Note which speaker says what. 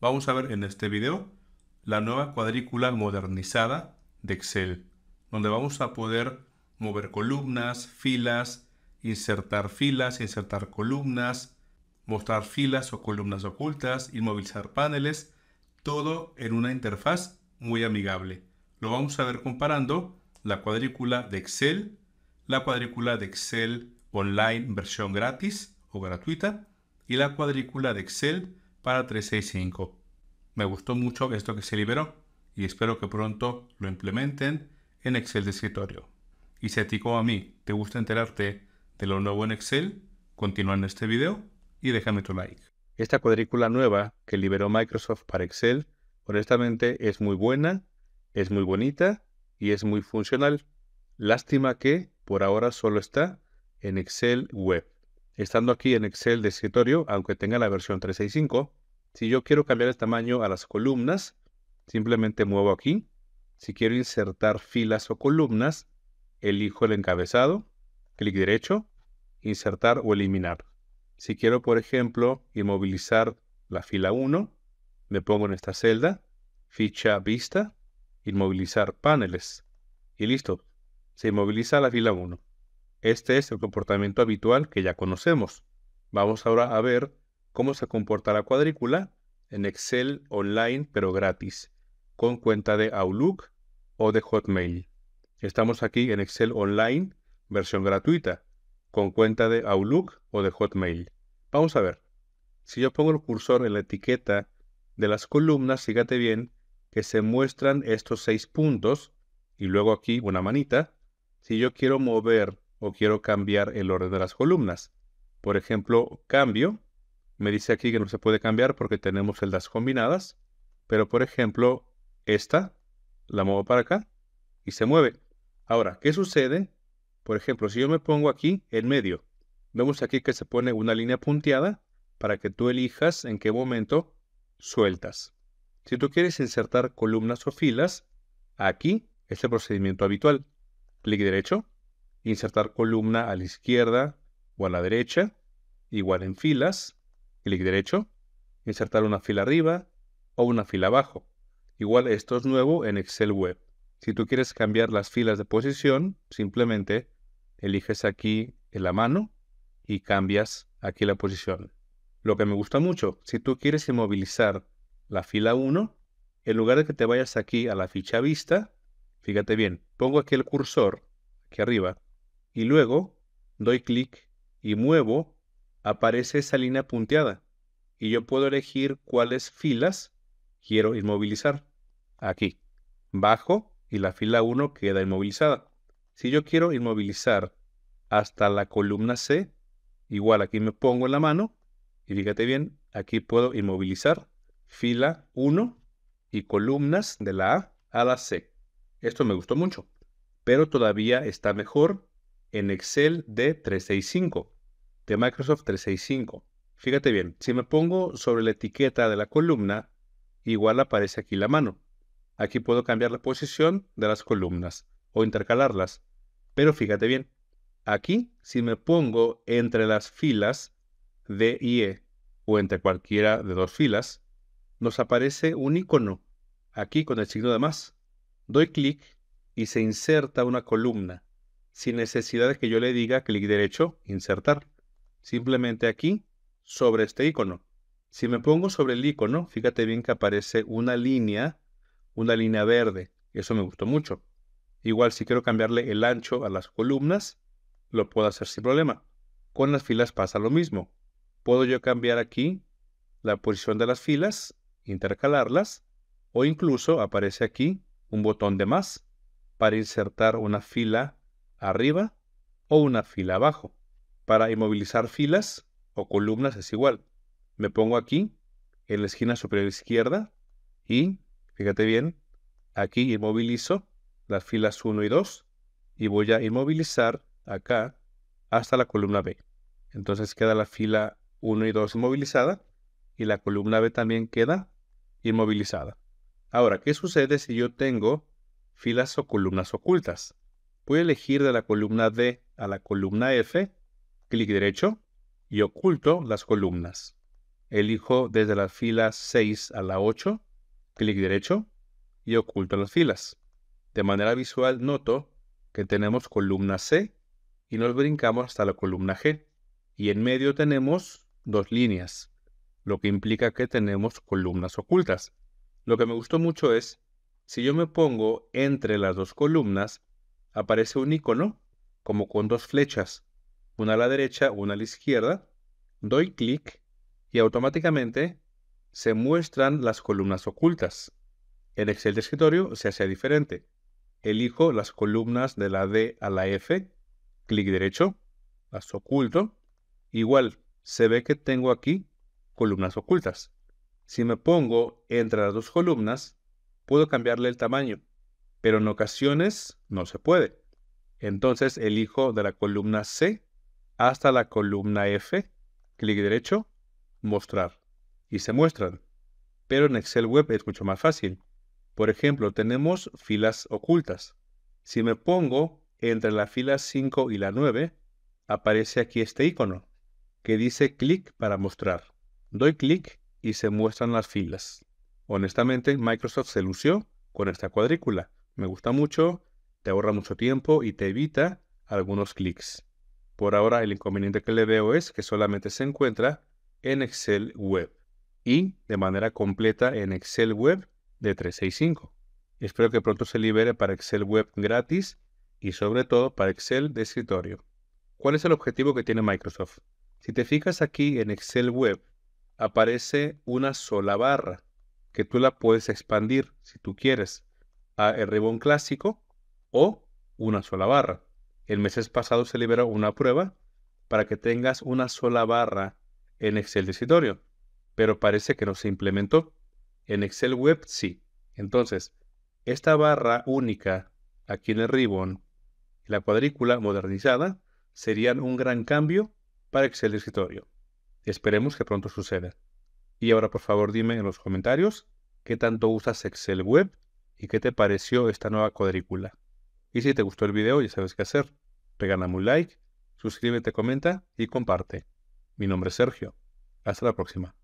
Speaker 1: Vamos a ver en este video la nueva cuadrícula modernizada de Excel, donde vamos a poder mover columnas, filas, insertar filas, insertar columnas, mostrar filas o columnas ocultas, inmovilizar paneles, todo en una interfaz muy amigable. Lo vamos a ver comparando la cuadrícula de Excel, la cuadrícula de Excel online versión gratis o gratuita y la cuadrícula de Excel para 365. Me gustó mucho esto que se liberó y espero que pronto lo implementen en Excel de escritorio. Y si a ti a mí te gusta enterarte de lo nuevo en Excel, continúa en este video y déjame tu like. Esta cuadrícula nueva que liberó Microsoft para Excel, honestamente es muy buena, es muy bonita y es muy funcional. Lástima que por ahora solo está en Excel Web estando aquí en Excel de escritorio, aunque tenga la versión 365, si yo quiero cambiar el tamaño a las columnas, simplemente muevo aquí. Si quiero insertar filas o columnas, elijo el encabezado, clic derecho, insertar o eliminar. Si quiero, por ejemplo, inmovilizar la fila 1, me pongo en esta celda, ficha vista, inmovilizar paneles. Y listo, se inmoviliza la fila 1. Este es el comportamiento habitual que ya conocemos. Vamos ahora a ver cómo se comporta la cuadrícula en Excel online pero gratis, con cuenta de Outlook o de Hotmail. Estamos aquí en Excel online, versión gratuita, con cuenta de Outlook o de Hotmail. Vamos a ver. Si yo pongo el cursor en la etiqueta de las columnas, fíjate bien que se muestran estos seis puntos y luego aquí una manita. Si yo quiero mover o quiero cambiar el orden de las columnas. Por ejemplo, cambio. Me dice aquí que no se puede cambiar porque tenemos celdas combinadas. Pero por ejemplo, esta la muevo para acá y se mueve. Ahora, ¿qué sucede? Por ejemplo, si yo me pongo aquí en medio, vemos aquí que se pone una línea punteada para que tú elijas en qué momento sueltas. Si tú quieres insertar columnas o filas, aquí es el procedimiento habitual. Clic derecho, insertar columna a la izquierda o a la derecha, igual en filas, clic derecho, insertar una fila arriba o una fila abajo. Igual esto es nuevo en Excel Web. Si tú quieres cambiar las filas de posición, simplemente eliges aquí en la mano y cambias aquí la posición. Lo que me gusta mucho, si tú quieres inmovilizar la fila 1, en lugar de que te vayas aquí a la ficha vista, fíjate bien, pongo aquí el cursor, aquí arriba, y luego doy clic y muevo, aparece esa línea punteada y yo puedo elegir cuáles filas quiero inmovilizar. Aquí, bajo y la fila 1 queda inmovilizada. Si yo quiero inmovilizar hasta la columna C, igual aquí me pongo en la mano y fíjate bien, aquí puedo inmovilizar fila 1 y columnas de la A a la C. Esto me gustó mucho, pero todavía está mejor en Excel de 365, de Microsoft 365. Fíjate bien, si me pongo sobre la etiqueta de la columna, igual aparece aquí la mano. Aquí puedo cambiar la posición de las columnas o intercalarlas. Pero fíjate bien, aquí si me pongo entre las filas D y E o entre cualquiera de dos filas, nos aparece un icono aquí con el signo de más. Doy clic y se inserta una columna sin necesidad de que yo le diga clic derecho, insertar. Simplemente aquí, sobre este icono. Si me pongo sobre el icono, fíjate bien que aparece una línea, una línea verde. Eso me gustó mucho. Igual si quiero cambiarle el ancho a las columnas, lo puedo hacer sin problema. Con las filas pasa lo mismo. Puedo yo cambiar aquí la posición de las filas, intercalarlas, o incluso aparece aquí un botón de más para insertar una fila arriba o una fila abajo. Para inmovilizar filas o columnas es igual. Me pongo aquí, en la esquina superior izquierda, y, fíjate bien, aquí inmovilizo las filas 1 y 2 y voy a inmovilizar acá hasta la columna B. Entonces queda la fila 1 y 2 inmovilizada y la columna B también queda inmovilizada. Ahora, ¿qué sucede si yo tengo filas o columnas ocultas? voy a elegir de la columna D a la columna F, clic derecho y oculto las columnas. Elijo desde las filas 6 a la 8, clic derecho y oculto las filas. De manera visual noto que tenemos columna C y nos brincamos hasta la columna G. Y en medio tenemos dos líneas, lo que implica que tenemos columnas ocultas. Lo que me gustó mucho es, si yo me pongo entre las dos columnas, aparece un icono como con dos flechas, una a la derecha, una a la izquierda. Doy clic y automáticamente se muestran las columnas ocultas. En Excel de escritorio se hace diferente. Elijo las columnas de la D a la F, clic derecho, las oculto. Igual, se ve que tengo aquí columnas ocultas. Si me pongo entre las dos columnas, puedo cambiarle el tamaño pero en ocasiones no se puede. Entonces elijo de la columna C hasta la columna F, clic derecho, mostrar, y se muestran. Pero en Excel Web es mucho más fácil. Por ejemplo, tenemos filas ocultas. Si me pongo entre la fila 5 y la 9, aparece aquí este icono que dice clic para mostrar. Doy clic y se muestran las filas. Honestamente, Microsoft se lució con esta cuadrícula. Me gusta mucho, te ahorra mucho tiempo y te evita algunos clics. Por ahora el inconveniente que le veo es que solamente se encuentra en Excel Web y de manera completa en Excel Web de 365. Espero que pronto se libere para Excel Web gratis y sobre todo para Excel de escritorio. ¿Cuál es el objetivo que tiene Microsoft? Si te fijas aquí en Excel Web, aparece una sola barra que tú la puedes expandir si tú quieres el ribbon clásico o una sola barra. El mes pasado se liberó una prueba para que tengas una sola barra en Excel escritorio, pero parece que no se implementó. En Excel Web sí. Entonces, esta barra única aquí en el ribbon, la cuadrícula modernizada, serían un gran cambio para Excel escritorio. Esperemos que pronto suceda. Y ahora por favor dime en los comentarios qué tanto usas Excel Web y qué te pareció esta nueva cuadrícula. Y si te gustó el video, ya sabes qué hacer. Regálame un like, suscríbete, comenta y comparte. Mi nombre es Sergio. Hasta la próxima.